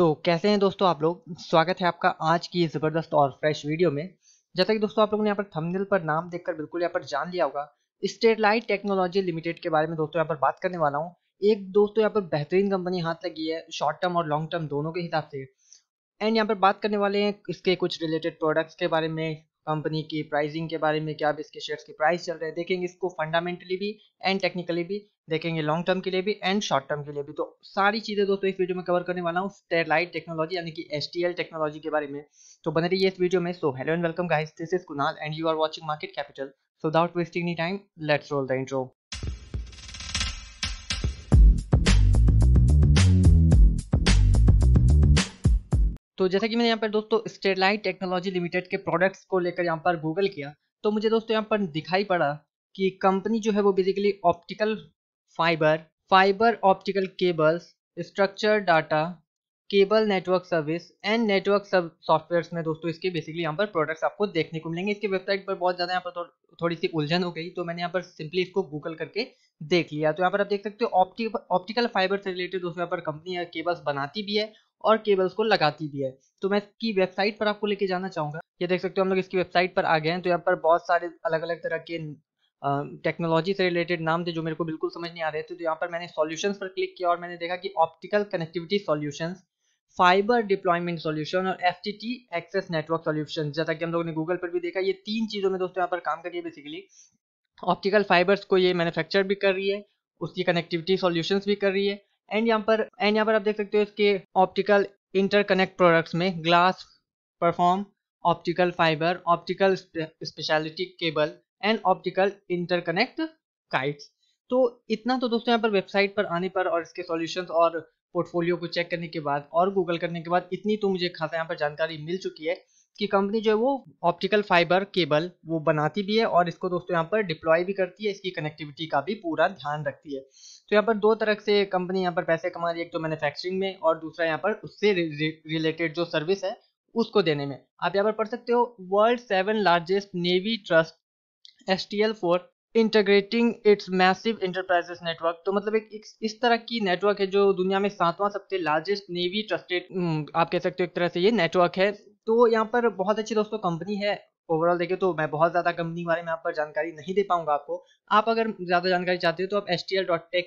तो कैसे हैं दोस्तों आप लोग स्वागत है आपका आज की ज़बरदस्त और फ्रेश वीडियो में जैसा कि दोस्तों आप लोगों ने यहाँ पर थंबनेल पर नाम देखकर बिल्कुल यहाँ पर जान लिया होगा स्टेटलाइट टेक्नोलॉजी लिमिटेड के बारे में दोस्तों यहाँ पर बात करने वाला हूँ एक दोस्तों यहाँ पर बेहतरीन कंपनी हाथ लगी है शॉर्ट टर्म और लॉन्ग टर्म दोनों के हिसाब से एंड यहाँ पर बात करने वाले हैं इसके कुछ रिलेटेड प्रोडक्ट्स के बारे में कंपनी की प्राइसिंग के बारे में क्या अब इसके शेयर्स की प्राइस चल रहे हैं देखेंगे इसको फंडामेंटली भी एंड टेक्निकली भी देखेंगे लॉन्ग टर्म के लिए भी एंड शॉर्ट टर्म के लिए भी तो सारी चीज़ें दोस्तों इस वीडियो में कवर करने वाला हूँ स्टेलाइट टेक्नोलॉजी यानी कि एस टेक्नोलॉजी के बारे में तो बने रही इस वीडियो में so hello and welcome guys this is Kunal and you are watching market capital so without wasting any time let's roll the intro तो जैसा कि मैंने यहाँ पर दोस्तों स्टेटलाइट टेक्नोलॉजी लिमिटेड के प्रोडक्ट्स को लेकर यहाँ पर गूगल किया तो मुझे दोस्तों यहाँ पर दिखाई पड़ा कि कंपनी जो है वो basically optical fibre fibre optical cables structure data cable network service and network सब सॉफ्टवेयर में दोस्तों इसके बेसिकली यहाँ पर प्रोडक्ट्स आपको देखने को मिलेंगे इसके वेबसाइट पर बहुत ज़्यादा यहाँ पर थो, थोड़ी सी उलझन हो गई तो मैंने यहाँ पर सिंपली इसको गूगल करके देख लिया तो यहाँ पर आप देख सकते हो ऑप्टिकल फाइबर से रिलेटेड दोस्तों यहाँ पर कंपनी केबल्स बनाती भी है और केबल्स को लगाती भी है तो मैं इसकी वेबसाइट पर आपको लेके जाना चाहूंगा ये देख सकते हो हम लोग इसकी वेबसाइट पर आ गए हैं तो यहाँ पर बहुत सारे अलग अलग तरह के टेक्नोलॉजी से रिलेटेड नाम थे जो मेरे को बिल्कुल समझ नहीं आ रहे थे तो यहाँ पर मैंने सॉल्यूशंस पर क्लिक किया और मैंने देखा कि optical connectivity solutions fibre deployment solution और एफ एक्सेस नेटवर्क सोल्यूशन जैसा कि हम लोगों ने गूगल पर भी देखा ये तीन चीज़ों में दोस्तों यहाँ पर काम करिए बेसिकली ऑप्टिकल फाइबर्स को ये मैनुफेक्चर भी कर रही है उसकी कनेक्टिविटी सोल्यूशन भी कर रही है एंड यहाँ पर एंड यहाँ पर आप देख सकते हो इसके ऑप्टिकल इंटरकनेक्ट प्रोडक्ट्स में glass preform optical fibre optical speciality cable and optical interconnect kits तो इतना तो दोस्तों यहाँ पर वेबसाइट पर आने पर और इसके सॉल्यूशंस और पोर्टफोलियो को चेक करने के बाद और गूगल करने के बाद इतनी तो मुझे खासा यहाँ पर जानकारी मिल चुकी है कि कंपनी जो है वो ऑप्टिकल फाइबर केबल वो बनाती भी है और इसको दोस्तों यहाँ पर डिप्लॉय भी करती है इसकी कनेक्टिविटी का भी पूरा ध्यान रखती है तो यहाँ पर दो तरह से कंपनी यहाँ पर पैसे कमा रही है एक तो मैन्युफैक्चरिंग में और दूसरा यहाँ पर उससे रिलेटेड जो सर्विस है उसको देने में आप यहाँ पर पढ़ सकते हो world seven largest navy trust S T L for integrating its massive enterprises network तो मतलब एक, एक इस तरह की नेटवर्क है जो दुनिया में सातवां सबसे लार्जेस्ट नेवी ट्रस्टेड आप कह सकते हो एक तरह से ये नेटवर्क है तो यहाँ पर बहुत अच्छी दोस्तों कंपनी है ओवरऑल देखिए तो मैं बहुत ज़्यादा कंपनी के बारे में यहाँ पर जानकारी नहीं दे पाऊंगा आपको आप अगर ज़्यादा जानकारी चाहते हो तो आप एस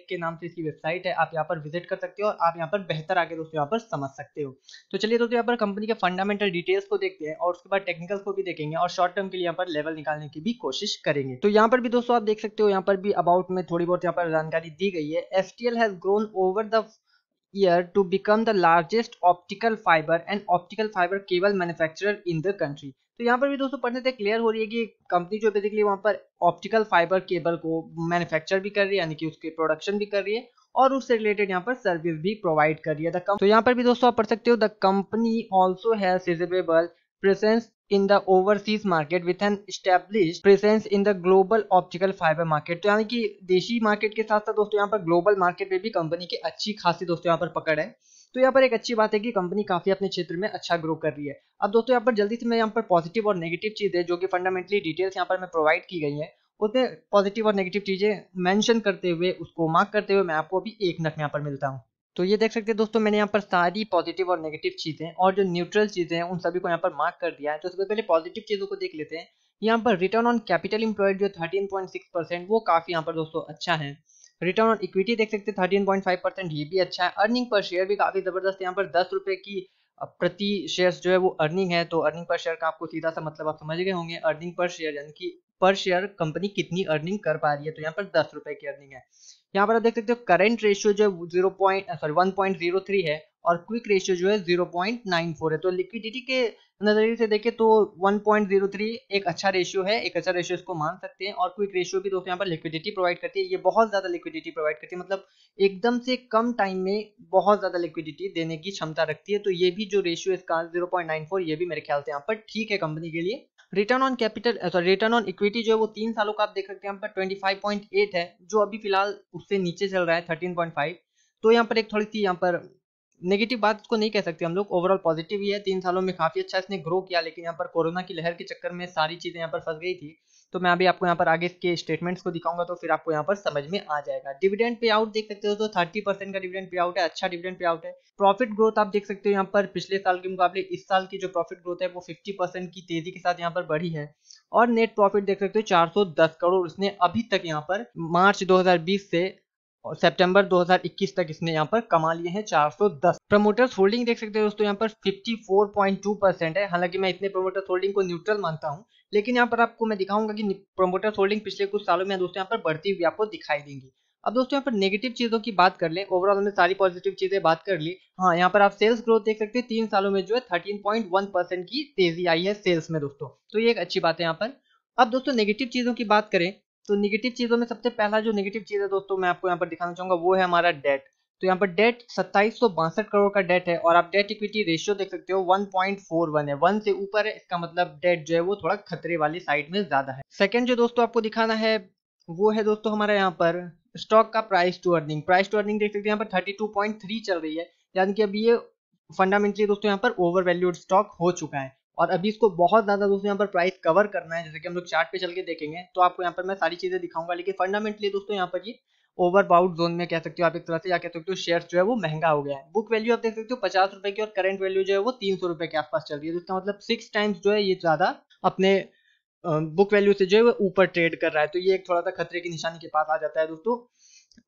के नाम से इसकी वेबसाइट है आप यहाँ पर विजिट कर सकते हो और आप यहाँ पर बेहतर आगे दोस्तों यहाँ पर समझ सकते हो तो चलिए दोस्तों यहाँ पर कंपनी के फंडामेंटल डिटेल्स को देखते हैं और उसके बाद टेक्निकल को भी देखेंगे और शॉर्ट टर्म के लिए यहाँ पर लेवल निकालने की भी कोशिश करेंगे तो यहाँ पर भी दोस्तों आप देख सकते हो यहाँ पर भी अबाउट में थोड़ी बहुत यहाँ पर जानकारी दी गई है as has grown over the year to become the largest optical fiber and optical fiber cable manufacturer in the country. तो यहाँ पर भी दोस्तों पढ़ने से क्लियर हो रही है कि कंपनी जो बेसिकली वहाँ पर ऑप्टिकल फाइबर केबल को मैन्युफैक्चर भी कर रही है यानी कि उसके प्रोडक्शन भी कर रही है और उससे रिलेटेड यहाँ पर सर्विस भी प्रोवाइड कर रही है तो यहाँ पर भी दोस्तों आप पढ़ सकते हो the company also has sizable presence in the overseas market with an establish presence in the global optical fibre market तो यानी कि देशी मार्केट के साथ साथ दोस्तों यहाँ पर ग्लोबल मार्केट में भी कंपनी की अच्छी खासी दोस्तों यहाँ पर पकड़ है तो यहाँ पर एक अच्छी बात है कि कंपनी काफी अपने क्षेत्र में अच्छा ग्रो कर रही है अब दोस्तों यहाँ पर जल्दी से मैं यहाँ पर पॉजिटिव और नेगेटिव चीज है जो कि फंडामेंटली डिटेल्स यहाँ पर मैं प्रोवाइड की गई है उसमें पॉजिटिव और नेगेटिव चीजें मेंशन करते हुए उसको मार्क करते हुए मैं आपको अभी एक मिनट यहाँ पर मिलता हूँ तो ये देख सकते हैं दोस्तों मैंने यहाँ पर सारी पॉजिटिव और नेगेटिव चीज़ें और जो न्यूट्रल चीज़ें हैं उन सभी को यहाँ पर मार्क कर दिया है तो सबसे पहले पॉजिटिव चीज़ों को देख लेते हैं यहाँ पर रिटर्न ऑन कैपिटल इंप्लॉयड जो 13.6 परसेंट वो काफ़ी यहाँ पर दोस्तों अच्छा है रिटर्न ऑन इक्विटी देख सकते हैं 13.5 परसेंट ये भी अच्छा है अर्निंग पर शेयर भी काफ़ी ज़बरदस्त यहाँ पर दस रुपए की प्रति शेयर जो है वो अर्निंग है तो अर्निंग पर शेयर का आपको सीधा सा मतलब आप समझ गए होंगे अर्निंग पर शेयर यानी कि पर शेयर कंपनी कितनी अर्निंग कर पा रही है तो यहाँ पर दस रुपए की अर्निंग है यहाँ पर आप देख सकते हो करेंट रेशियो जो zero point sorry one point zero three है और क्विक रेशियो जो है जीरो पॉइंट नाइन फोर है तो लिक्विडिटी के नजरिए से देखें तो वन पॉइंट जीरो थ्री एक अच्छा रेशियो है एक अच्छा रेशियो इसको मान सकते हैं और क्विक रेशियो भी दोस्तों यहाँ पर लिक्विडिटी प्रोवाइड करती है ये बहुत ज्यादा लिक्विडिटी प्रोवाइड करती है मतलब एकदम से कम टाइम में बहुत ज्यादा लिक्विडिटी देने की क्षमता रखती है तो ये भी जो रेशियो इसका जीरो पॉइंट नाइन फोर ये भी मेरे ख्याल से यहाँ पर ठीक है कंपनी के लिए return on capital sorry return on equity जो है वो तीन सालों का आप देख सकते हैं यहाँ पर ट्वेंटी फाइव पॉइंट एट है जो अभी फिलहाल उससे नीचे चल रहा है थर्टीन पॉइंट फाइव तो यहाँ पर एक थोड़ी सी यहाँ पर नेगेटिव बात को नहीं कह सकते हम लोग ओवरऑल पॉजिटिव ही है तीन सालों में काफी अच्छा इसने ग्रो किया लेकिन यहाँ पर कोरोना की लहर के चक्कर में सारी चीजें यहाँ पर फंस गई थी तो मैं अभी आपको यहाँ पर आगे इसके स्टेटमेंट्स को दिखाऊंगा तो फिर आपको यहाँ पर समझ में आ जाएगा डिविडेंड पे आउट देख सकते हो तो थर्टी परसेंट का डिविडेंड पे आउट है अच्छा डिविडेंड पे आउट है प्रॉफिट ग्रोथ आप देख सकते हो यहाँ पर पिछले साल के मुकाबले इस साल की जो प्रॉफिट ग्रोथ है वो फिफ्टी परसेंट की तेजी के साथ यहाँ पर बढ़ी है और नेट प्रॉफिट देख सकते हो चार करोड़ उसने अभी तक यहाँ पर मार्च दो से और सितंबर 2021 तक इसने यहाँ पर कमा लिए हैं 410 प्रमोटर्स होल्डिंग देख सकते हो दोस्तों यहाँ पर 54.2 परसेंट है हालांकि मैं इतने प्रमोटर्स होल्डिंग को न्यूट्रल मानता हूँ लेकिन यहाँ पर आपको मैं दिखाऊंगा कि प्रोमोटर्स होल्डिंग पिछले कुछ सालों में दोस्तों यहाँ पर बढ़ती हुई आपको दिखाई देंगी अब दोस्तों यहाँ पर नेगेटिव चीज़ों की बात कर लें ओवरऑल हमने सारी पॉजिटिव चीज़ें बात कर ली हाँ यहाँ पर आप सेल्स ग्रोथ देख सकते हैं तीन सालों में जो है थर्टीन पॉइंट वन परसेंट की तेजी आई है सेल्स में दोस्तों तो ये एक अच्छी बात है यहाँ पर अब दोस्तों नेगेटिव चीज़ों की बात करें तो नेगेटिव चीज़ों में सबसे पहला जो नेगेटिव चीज़ है दोस्तों मैं आपको यहाँ पर दिखाना चाहूंगा वो है हमारा डेट तो यहाँ पर डेट सत्ताईस करोड़ का डेट है और आप डेट इक्विटी रेशियो देख सकते हो 1.41 है वन से ऊपर है इसका मतलब डेट जो है वो थोड़ा खतरे वाली साइड में ज्यादा है सेकंड जो दोस्तों आपको दिखाना है वो है दोस्तों हमारा यहाँ पर स्टॉक का price to earning price to earning देख सकते हो यहाँ पर थर्टी चल रही है यानी कि अभी ये फंडामेंटली दोस्तों यहाँ पर ओवर वैल्यूड स्टॉक हो चुका है और अभी इसको बहुत ज्यादा दोस्तों यहाँ पर प्राइस कवर करना है जैसे कि हम लोग चार्ट पे चल के देखेंगे तो आपको यहाँ पर मैं सारी चीजें दिखाऊंगा लेकिन फंडामेंटली दोस्तों यहाँ पर ये ओवर बाउट जोन में कह सकते हो आप एक तरह से या कह सकते हो शेयर जो है वो महंगा हो गया है बुक वैल्यू आप देख सकते हो पचास रुपए की और करंट वैल्यू जो है वो तीन सौ रुपए के आसपास चल रही है तो इसका मतलब सिक्स टाइम्स जो है ये ज्यादा अपने बुक वैल्यू से जो है वो ऊपर ट्रेड कर रहा है तो ये एक थोड़ा सा खतरे की निशानी के पास आ जाता है दोस्तों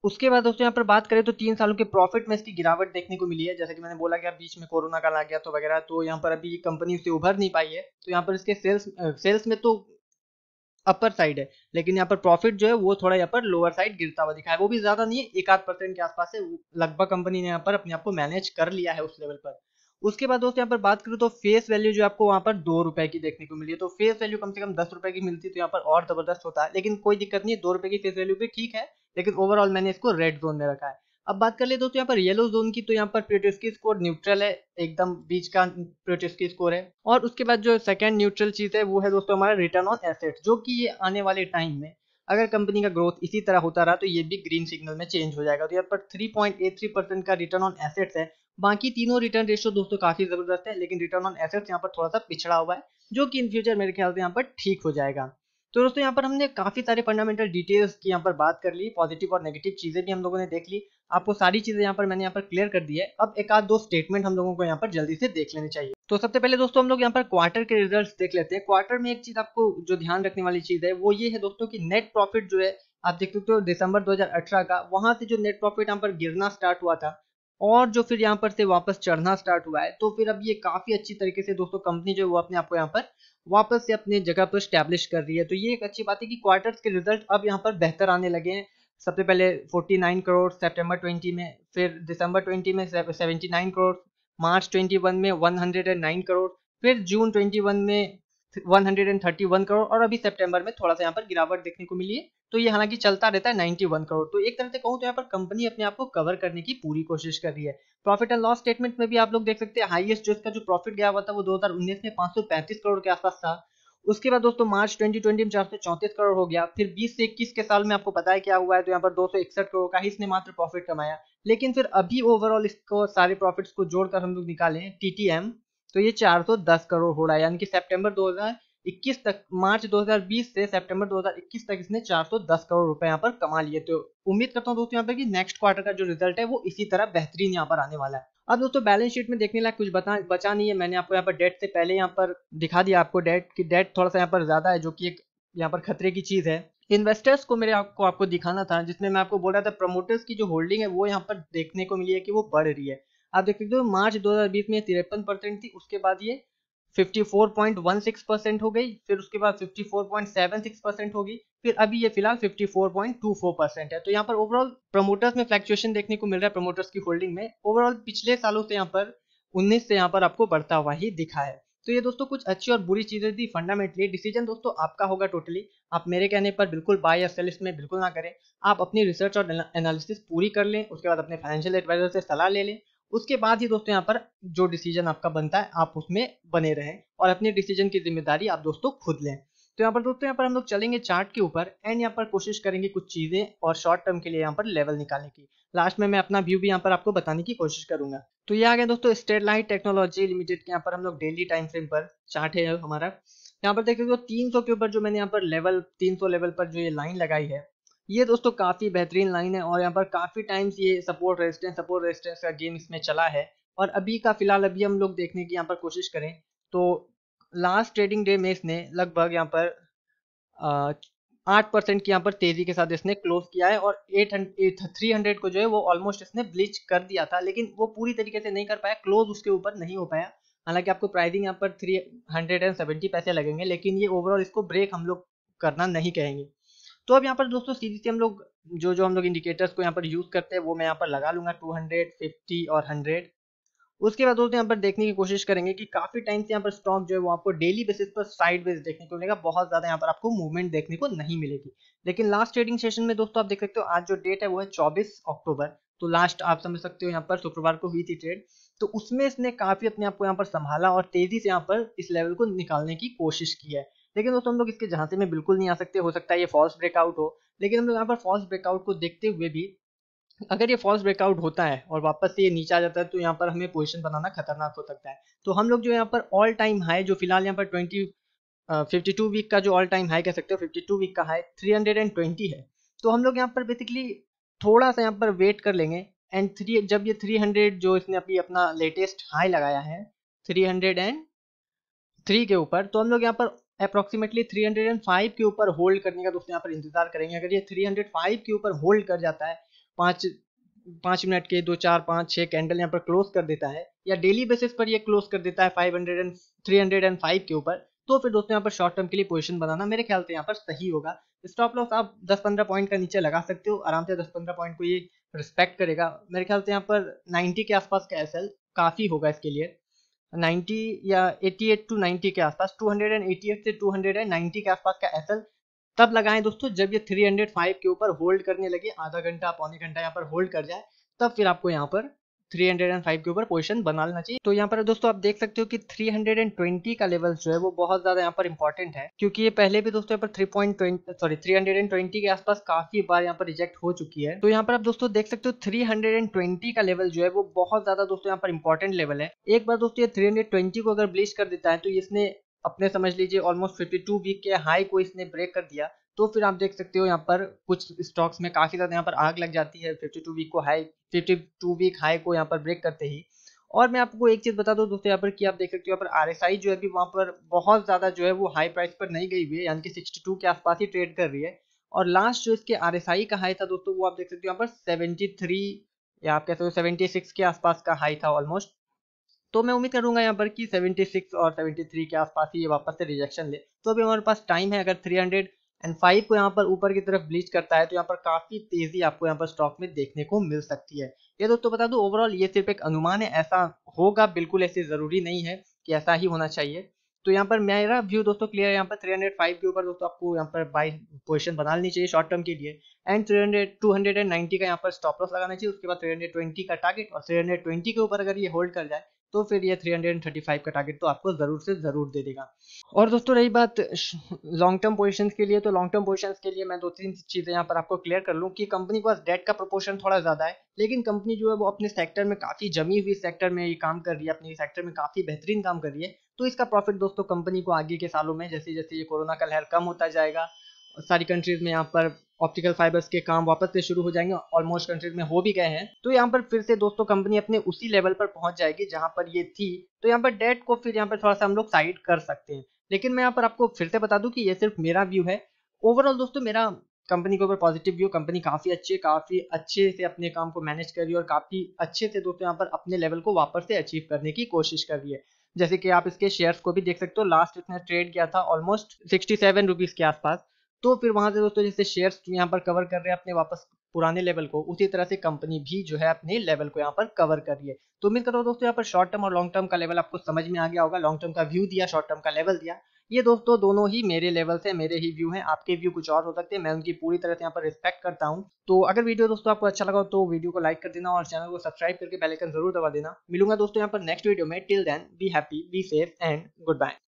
उसके बाद दोस्तों यहाँ पर बात करें तो तीन सालों के प्रॉफिट में इसकी गिरावट देखने को मिली है जैसे कि मैंने बोला कि अब बीच में कोरोना काल आ गया तो वगैरह तो यहाँ पर अभी कंपनी उससे उभर नहीं पाई है तो यहाँ पर इसके सेल्स सेल्स में तो अपर साइड है लेकिन यहाँ पर प्रॉफिट जो है वो थोड़ा यहाँ पर लोअर साइड गिरता हुआ दिखाया वो भी ज्यादा नहीं है एक आध परसेंट के आसपास है लगभग कंपनी ने यहाँ पर अपने आप को मैनेज कर लिया है उस लेवल पर उसके बाद दोस्तों यहाँ पर बात करूँ तो फेस वैल्यू जो आपको वहाँ पर दो रुपए की देखने को मिली है तो फेस वैल्यू कम से कम दस रुपए की मिलती तो यहाँ पर और जबरदस्त होता है लेकिन कोई दिक्कत नहीं दो रुपए की फेस वैल्यू भी ठीक है लेकिन ओवरऑल मैंने इसको रेड जोन में रखा है अब बात कर ले दोस्तों यहाँ पर येलो जोन की तो यहाँ पर प्रोटेस्की स्कोर न्यूट्रल है एकदम बीच का प्रोटेस्की स्कोर है और उसके बाद जो सेकंड न्यूट्रल चीज है वो है दोस्तों हमारा रिटर्न ऑन एसेट जो कि ये आने वाले टाइम में अगर कंपनी का ग्रोथ इसी तरह होता रहा तो ये भी ग्रीन सिग्नल में चेंज हो जाएगा तो यहाँ पर थ्री परसेंट का रिटर्न ऑन एसेट्स है बाकी तीनों रिटर्न रेशियो दोस्तों काफी जबरदस्त है लेकिन रिटर्न ऑन एसेट्स यहाँ पर थोड़ा सा पिछड़ा हुआ है जो कि इन फ्यूचर मेरे ख्याल से यहाँ पर ठीक हो जाएगा तो दोस्तों यहाँ पर हमने काफी सारे फंडामेंटल डिटेल्स की यहाँ पर बात कर ली पॉजिटिव और नेगेटिव चीजें भी हम लोगों ने देख ली आपको सारी चीजें यहाँ पर मैंने यहाँ पर क्लियर कर दी है अब एक आध दो स्टेटमेंट हम लोगों को यहाँ पर जल्दी से देख लेने चाहिए तो सबसे पहले दोस्तों हम लोग यहाँ पर क्वार्टर के रिजल्ट्स देख लेते हैं क्वार्टर में एक चीज आपको जो ध्यान रखने वाली चीज है वो ये है दोस्तों की नेट प्रॉफिट जो है आप देख सकते हो दिसंबर दो का वहां से जो नेट प्रॉफिट यहाँ पर गिरना स्टार्ट हुआ था और जो फिर यहाँ पर से वापस चढ़ना स्टार्ट हुआ है तो फिर अब ये काफी अच्छी तरीके से दोस्तों कंपनी जो है वो अपने आपको यहाँ पर वापस से अपने जगह पर स्टैब्लिश कर रही है तो ये एक अच्छी बात है कि क्वार्टर्स के रिजल्ट अब यहाँ पर बेहतर आने लगे हैं सबसे पहले 49 करोड़ सितंबर 20 में फिर दिसंबर 20 में 79 करोड़ मार्च 21 में 109 करोड़ फिर जून 21 में 131 करोड़ और अभी सितंबर में थोड़ा सा यहाँ पर गिरावट देखने को मिली है तो ये हालांकि चलता रहता है 91 करोड़ तो एक तरह से कहूँ तो यहाँ पर कंपनी अपने आप को कवर करने की पूरी कोशिश कर रही है प्रॉफिट एंड लॉस स्टेटमेंट में भी आप लोग देख सकते हैं हाईएस्ट जो इसका जो प्रॉफिट गया हुआ था वो दो में पांच करोड़ के आसपास था उसके बाद दोस्तों मार्च 2020 में चार करोड़ हो गया फिर 20 से 21 के साल में आपको पता है क्या हुआ है तो यहाँ पर दो करोड़ का ही इसने मात्र प्रॉफिट कमाया लेकिन फिर अभी ओवरऑल इसको सारे प्रॉफिट्स को जोड़कर हम लोग निकालें टी तो ये 410 करोड़ हो रहा है यानी कि सितंबर 2000 21 तक मार्च 2020 से सितंबर 2021 तक इसने 410 करोड़ रुपए यहाँ पर कमा लिए तो उम्मीद करता हूँ दोस्तों यहाँ पर कि नेक्स्ट क्वार्टर का जो रिजल्ट है वो इसी तरह बेहतरीन यहाँ पर आने वाला है अब दोस्तों बैलेंस शीट में देखने लायक कुछ बता बचा नहीं है मैंने आपको यहाँ पर डेट से पहले यहाँ पर दिखा दिया आपको डेट की डेट थोड़ा सा यहाँ पर ज्यादा है जो कि एक यहाँ पर खतरे की चीज है इन्वेस्टर्स को मेरे आपको आपको दिखाना था जिसमें मैं आपको बोल रहा था प्रमोटर्स की जो होल्डिंग है वो यहाँ पर देखने को मिली है कि वो बढ़ रही है आप देख सकते हो मार्च 2020 में तिरपन परसेंट थी उसके बाद ये 54.16 परसेंट हो गई फिर उसके बाद 54.76 परसेंट होगी फिर अभी ये फिलहाल 54.24 परसेंट है तो यहाँ पर ओवरऑल प्रमोटर्स में फ्लैक्चुएशन देखने को मिल रहा है प्रमोटर्स की होल्डिंग में ओवरऑल पिछले सालों से यहाँ पर 19 से यहाँ पर आपको बढ़ता हुआ ही दिखा है तो ये दोस्तों कुछ अच्छी और बुरी चीजें थी फंडामेंटली डिसीजन दोस्तों आपका होगा टोटली आप मेरे कहने पर बिल्कुल बाय या सेल इसमें बिल्कुल ना करें आप अपनी रिसर्च और एनालिसिस पूरी कर लें उसके बाद अपने फाइनेंशियल एडवाइजर से सलाह ले लें उसके बाद ही दोस्तों यहाँ पर जो डिसीजन आपका बनता है आप उसमें बने रहें और अपने डिसीजन की जिम्मेदारी आप दोस्तों खुद लें तो यहाँ पर दोस्तों यहाँ पर हम लोग चलेंगे चार्ट के ऊपर एंड यहाँ पर कोशिश करेंगे कुछ चीजें और शॉर्ट टर्म के लिए यहाँ पर लेवल निकालने की लास्ट में मैं अपना व्यू भी यहाँ पर आपको बताने की कोशिश करूंगा तो ये आ गया दोस्तों स्टेटलाइट टेक्नोलॉजी लिमिटेड के यहाँ पर हम लोग डेली टाइम फ्रेम पर चार्ट है हमारा यहाँ पर देखिए तीन सौ के ऊपर जो मैंने यहाँ पर लेवल तीन लेवल पर जो ये लाइन लगाई है ये दोस्तों काफ़ी बेहतरीन लाइन है और यहाँ पर काफ़ी टाइम्स ये सपोर्ट रेजिस्टेंस सपोर्ट रेजिस्टेंस का गेम इसमें चला है और अभी का फिलहाल अभी हम लोग देखने की यहाँ पर कोशिश करें तो लास्ट ट्रेडिंग डे में इसने लगभग यहाँ पर आठ परसेंट की यहाँ पर तेजी के साथ इसने क्लोज किया है और एट थ्री हंड्रेड को जो है वो ऑलमोस्ट इसने ब्लीच कर दिया था लेकिन वो पूरी तरीके से नहीं कर पाया क्लोज उसके ऊपर नहीं हो पाया हालांकि आपको प्राइसिंग यहाँ पर थ्री हंड्रेड एंड सेवेंटी पैसे लगेंगे लेकिन ये ओवरऑल इसको ब्रेक हम लोग करना नहीं कहेंगे तो अब यहाँ पर दोस्तों सीधी से हम लोग जो जो हम लोग इंडिकेटर्स को यहाँ पर यूज करते हैं वो मैं यहाँ पर लगा लूंगा टू हंड्रेड फिफ्टी और हंड्रेड उसके बाद दोस्तों यहाँ पर देखने की कोशिश करेंगे कि काफी टाइम से यहाँ पर स्टॉक जो है वो आपको डेली बेसिस पर साइड बेस देखने को मिलेगा बहुत ज्यादा यहाँ पर आपको मूवमेंट देखने को नहीं मिलेगी लेकिन लास्ट ट्रेडिंग सेशन में दोस्तों आप देख सकते हो आज जो डेट है वो है चौबीस अक्टूबर तो लास्ट आप समझ सकते हो यहाँ पर शुक्रवार को हुई थी ट्रेड तो उसमें इसने काफी अपने आप को यहाँ पर संभाला और तेजी से यहाँ पर इस लेवल को निकालने की कोशिश की है लेकिन दोस्तों हम लोग इसके झांसे में बिल्कुल नहीं आ सकते हो सकता है ये फॉल्स ब्रेकआउट हो लेकिन हम लोग यहाँ पर फॉल्स ब्रेकआउट को देखते हुए भी अगर ये फॉल्स ब्रेकआउट होता है और वापस से ये नीचे आ जाता है तो यहाँ पर हमें पोजिशन बनाना खतरनाक हो सकता है तो हम लोग जो यहाँ पर ऑल टाइम हाई जो फिलहाल यहाँ पर ट्वेंटी फिफ्टी टू वीक का जो ऑल टाइम हाई कह सकते हो फिफ्टी टू वीक का high three hundred and twenty है तो हम लोग यहाँ पर बेसिकली थोड़ा सा यहाँ पर वेट कर लेंगे एंड थ्री जब ये थ्री हंड्रेड जो इसने अभी अपना लेटेस्ट हाई लगाया है थ्री हंड्रेड एंड थ्री के ऊपर तो हम लोग यहाँ पर अप्रोक्सीमेटली 305 के ऊपर होल्ड करने का दोस्तों यहाँ पर इंतजार करेंगे अगर ये 305 के ऊपर होल्ड कर जाता है पाँच पाँच मिनट के दो चार पाँच छः कैंडल यहाँ पर क्लोज कर देता है या डेली बेसिस पर ये क्लोज कर देता है five hundred and three hundred and five के ऊपर तो फिर दोस्तों यहाँ पर शॉर्ट टर्म के लिए पोजिशन बनाना मेरे ख्याल से यहाँ पर सही होगा स्टॉप लॉस आप दस पंद्रह पॉइंट का नीचे लगा सकते हो आराम से दस पंद्रह पॉइंट को ये रिस्पेक्ट करेगा मेरे ख्याल से यहाँ पर नाइन्टी के आसपास का एस काफ़ी होगा इसके लिए 90 या 88 टू 90 के आसपास 288 से 290 के आसपास का एसएल तब लगाएं दोस्तों जब ये 305 के ऊपर होल्ड करने लगे आधा घंटा पौने घंटा यहाँ पर होल्ड कर जाए तब फिर आपको यहाँ पर 305 के ऊपर पोजीशन बना लेना चाहिए तो यहाँ पर दोस्तों आप देख सकते हो कि 320 का लेवल जो है वो बहुत ज्यादा यहाँ पर इंपॉर्टेंट है क्योंकि ये पहले भी दोस्तों पर 3.20 सॉरी 320 के आसपास काफी बार यहाँ पर रिजेक्ट हो चुकी है तो यहाँ पर आप दोस्तों देख सकते हो 320 का लेवल जो है वो बहुत ज्यादा दोस्तों यहाँ पर इंपॉर्टेंट लेवल है एक बार दोस्तों ये 320 को अगर ब्लीच कर देता है तो इसने अपने समझ लीजिए ऑलमोस्ट 52 वीक के हाई को इसने ब्रेक कर दिया तो फिर आप देख सकते हो यहाँ पर कुछ स्टॉक्स में काफ़ी ज़्यादा यहाँ पर आग लग जाती है फिफ्टी टू वीक को high fifty two week high को यहाँ पर ब्रेक करते ही और मैं आपको एक चीज़ बता दूं दोस्तों यहाँ पर कि आप देख सकते हो यहाँ पर आर जो है वहाँ पर बहुत ज़्यादा जो है वो हाई प्राइस पर नहीं गई हुई है यानी कि सिक्सटी टू के आसपास ही ट्रेड कर रही है और लास्ट जो इसके आर का हाई था दोस्तों वो आप देख सकते हो यहाँ पर सेवेंटी थ्री या आप कह सकते हो सेवेंटी सिक्स के आसपास का हाई था ऑलमोस्ट तो मैं उम्मीद करूंगा यहाँ पर कि 76 और 73 के आसपास ही ये वापस से रिजेक्शन ले तो अभी हमारे पास टाइम है अगर हंड्रेड एंड फाइव को यहाँ पर ऊपर की तरफ ब्लीच करता है तो यहाँ पर काफी तेजी आपको यहाँ पर स्टॉक में देखने को मिल सकती है ये दोस्तों बता दो ओवरऑल ये सिर्फ एक अनुमान है ऐसा होगा बिल्कुल ऐसे जरूरी नहीं है कि ऐसा ही होना चाहिए तो यहाँ पर मेरा व्यू दोस्तों क्लियर है यहाँ पर 305 के ऊपर दोस्तों आपको यहाँ पर बाई पोजिशन बना लेनी चाहिए शॉर्ट टर्म के लिए एंड 300 290 का यहाँ पर स्टॉप लॉस लगाना चाहिए उसके बाद 320 का टारगेट और 320 के ऊपर अगर ये होल्ड कर जाए तो फिर ये 335 का टारगेट तो आपको ज़रूर से ज़रूर दे देगा और दोस्तों रही बात लॉन्ग टर्म पोजीशंस के लिए तो लॉन्ग टर्म पोजीशंस के लिए मैं दो तीन चीज़ें यहाँ पर आपको क्लियर कर लूँ कि कंपनी के पास डेट का प्रोपोर्शन थोड़ा ज़्यादा है लेकिन कंपनी जो है वो अपने सेक्टर में काफ़ी जमी हुई सेक्टर में ये काम कर रही है अपने सेक्टर में काफ़ी बेहतरीन काम कर रही है तो इसका प्रॉफिट दोस्तों कंपनी को आगे के सालों में जैसे जैसे ये कोरोना का लहर कम होता जाएगा सारी कंट्रीज में यहाँ पर ऑप्टिकल फाइबर्स के काम वापस से शुरू हो जाएंगे ऑलमोस्ट कंट्रीज में हो भी गए हैं तो यहाँ पर फिर से दोस्तों कंपनी अपने उसी लेवल पर पहुंच जाएगी जहां पर ये थी तो यहाँ पर डेट को फिर यहाँ पर थोड़ा सा हम लोग साइड कर सकते हैं लेकिन मैं यहाँ पर आपको फिर से बता दूं कि ये सिर्फ मेरा व्यू है ओवरऑल दोस्तों मेरा कंपनी के ऊपर पॉजिटिव व्यू कंपनी काफी अच्छी काफी अच्छे से अपने काम को मैनेज कर रही है और काफी अच्छे से दोस्तों यहाँ पर अपने लेवल को वापस से अचीव करने की कोशिश कर रही है जैसे कि आप इसके शेयर्स को भी देख सकते हो लास्ट इसने ट्रेड किया था ऑलमोस्ट सिक्सटी सेवन रुपीज के आसपास तो फिर वहां से दोस्तों जैसे शेयर्स यहाँ पर कवर कर रहे हैं अपने वापस पुराने लेवल को उसी तरह से कंपनी भी जो है अपने लेवल को यहाँ पर कवर कर रही है तो उम्मीद करता हूँ दोस्तों यहाँ पर शॉर्ट टर्म और लॉन्ग टर्म का लेवल आपको समझ में आ गया होगा लॉन्ग टर्म का व्यू दिया शॉर्ट टर्म का लेवल दिया ये दोस्तों दोनों ही मेरे लेवल से मेरे ही व्यू हैं आपके व्यू कुछ और हो सकते हैं मैं उनकी पूरी तरह से यहाँ पर रिस्पेक्ट करता हूँ तो अगर वीडियो दोस्तों आपको अच्छा लगा तो वीडियो को लाइक कर देना और चैनल को सब्सक्राइब करके बेलाइकन जरूर दबा देना मिलूंगा दोस्तों यहाँ पर नेक्स्ट वीडियो में till then be happy be safe and good bye